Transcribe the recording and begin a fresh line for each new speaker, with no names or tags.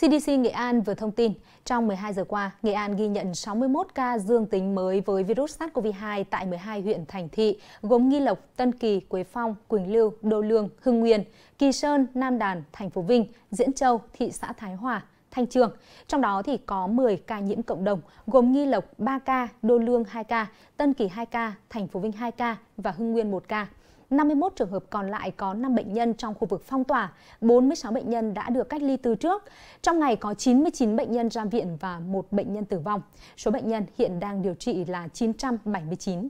CDC Nghệ An vừa thông tin, trong 12 giờ qua, Nghệ An ghi nhận 61 ca dương tính mới với virus SARS-CoV-2 tại 12 huyện thành thị, gồm Nghi Lộc, Tân Kỳ, Quế Phong, Quỳnh Lưu, Đô Lương, Hưng Nguyên, Kỳ Sơn, Nam Đàn, thành phố Vinh, Diễn Châu, thị xã Thái Hòa, Thanh Trường. Trong đó thì có 10 ca nhiễm cộng đồng, gồm Nghi Lộc 3 ca, Đô Lương 2 ca, Tân Kỳ 2 ca, thành phố Vinh 2 ca và Hưng Nguyên 1 ca. 51 trường hợp còn lại có 5 bệnh nhân trong khu vực phong tỏa, 46 bệnh nhân đã được cách ly từ trước. Trong ngày có 99 bệnh nhân ra viện và một bệnh nhân tử vong. Số bệnh nhân hiện đang điều trị là 979.